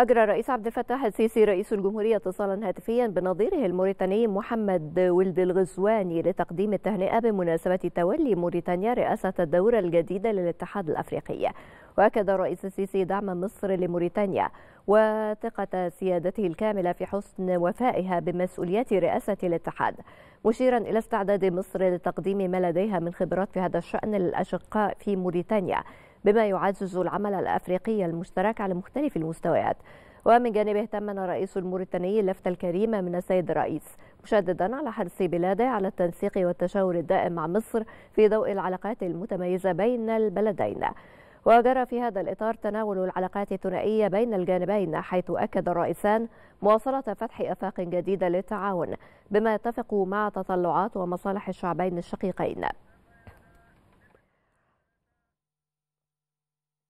أجرى الرئيس عبد الفتاح السيسي رئيس الجمهورية اتصالا هاتفيا بنظيره الموريتاني محمد ولد الغزواني لتقديم التهنئة بمناسبة تولي موريتانيا رئاسة الدورة الجديدة للاتحاد الأفريقي وأكد الرئيس السيسي دعم مصر لموريتانيا وثقة سيادته الكاملة في حسن وفائها بمسؤوليات رئاسة الاتحاد مشيرا إلى استعداد مصر لتقديم ما لديها من خبرات في هذا الشأن للأشقاء في موريتانيا بما يعزز العمل الأفريقي المشترك على مختلف المستويات ومن جانبه تمن الرئيس الموريتاني اللفتة الكريمة من السيد الرئيس مشددا على حرص بلاده على التنسيق والتشاور الدائم مع مصر في ضوء العلاقات المتميزة بين البلدين وجرى في هذا الإطار تناول العلاقات الثنائية بين الجانبين حيث أكد الرئيسان مواصلة فتح آفاق جديدة للتعاون بما يتفق مع تطلعات ومصالح الشعبين الشقيقين